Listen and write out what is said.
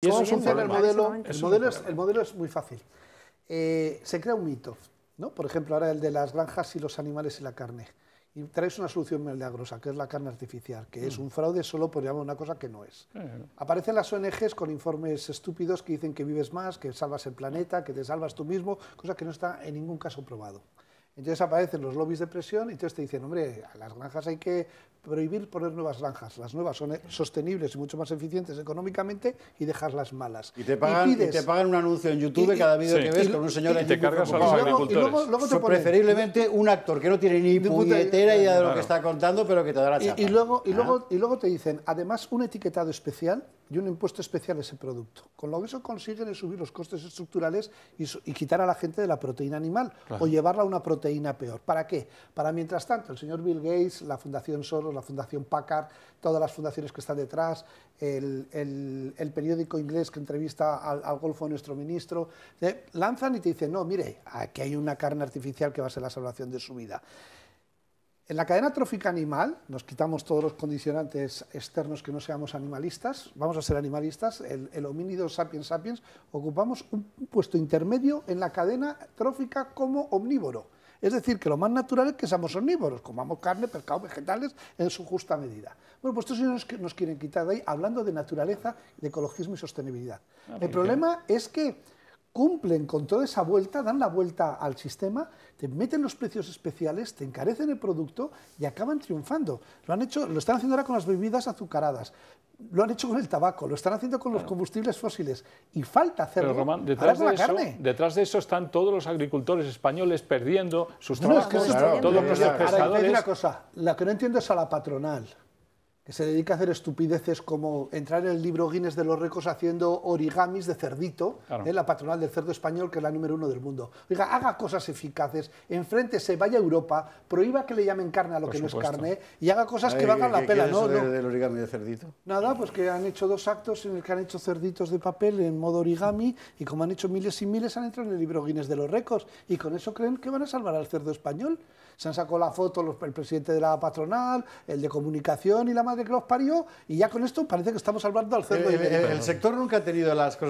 Y eso es El modelo, el, modelo es, muy fácil. Eh, se crea un mito, Por ejemplo, ahora el de las granjas y los animales y la carne. Y traes una solución milagrosa, que es la carne artificial, que es mm. un fraude solo por llamar una cosa que no es. Aparecen las ONGs con informes estúpidos que dicen que vives más, que salvas el planeta, que te salvas tú mismo, cosa que no está en ningún caso probado. Entonces aparecen los lobbies de presión y entonces te dicen, hombre, a las granjas hay que prohibir poner nuevas granjas. Las nuevas son sostenibles y mucho más eficientes económicamente y dejarlas malas. Y te pagan, te pagan un anuncio en YouTube cada vídeo que ves con un señor en te cargas a los agricultores. preferiblemente un actor que no tiene ni idea de lo que está contando, pero que te da la chapa. Y, luego, y, ah. luego, y luego te dicen, además, un etiquetado especial y un impuesto especial a ese producto. Con lo que eso consiguen es subir los costes estructurales y, quitar a la gente de la proteína animal o llevarla a una proteína peor. ¿Para qué? Para mientras tanto, el señor Bill Gates, la Fundación Soros, la Fundación Packard, todas las fundaciones que están detrás, el, periódico inglés que entrevista al, Golfo nuestro ministro, eh, lanzan y te dicen, no, mire, aquí hay una carne artificial que va a ser la salvación de su vida. En la cadena trófica animal, nos quitamos todos los condicionantes externos que no seamos animalistas, vamos a ser animalistas, el, homínido sapiens sapiens, ocupamos un puesto intermedio en la cadena trófica como omnívoro. Es decir, que lo más natural es que seamos omnívoros, comamos carne, pescado, vegetales en su justa medida. Bueno, pues estos señores nos quieren quitar de ahí hablando de naturaleza, de ecologismo y sostenibilidad. Ah, El pues problema es que cumplen con toda esa vuelta, dan la vuelta al sistema, te meten los precios especiales, te encarecen el producto y acaban triunfando. Lo han hecho, lo están haciendo ahora con las bebidas azucaradas, lo han hecho con el tabaco, lo están haciendo con los combustibles fósiles y falta hacerlo. Pero Román, detrás, de eso, detrás de eso están todos los agricultores españoles perdiendo sus no, es que claro, todos los pescadores. Ahora, una cosa, la que no entiendo es a la patronal se dedica a hacer estupideces como entrar en el libro Guinness de los récords haciendo origamis de cerdito, en ¿eh? la patronal del cerdo español, que es la número uno del mundo. Oiga, haga cosas eficaces, enfréntese, vaya a Europa, prohíba que le llamen carne a lo que no es carne ¿eh? y haga cosas que valgan la pena. ¿no? De, no. del origami de cerdito? Nada, pues que han hecho dos actos en el que han hecho cerditos de papel en modo origami y como han hecho miles y miles han entrado en el libro Guinness de los récords y con eso creen que van a salvar al cerdo español. Se han sacado la foto el presidente de la patronal, el de comunicación y la madre que los parió y ya con esto parece que estamos salvando al cerdo. Eh, eh, el, sector nunca ha tenido las cosas